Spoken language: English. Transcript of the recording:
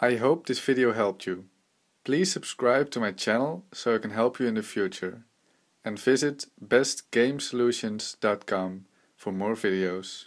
I hope this video helped you. Please subscribe to my channel so I can help you in the future. And visit bestgamesolutions.com for more videos.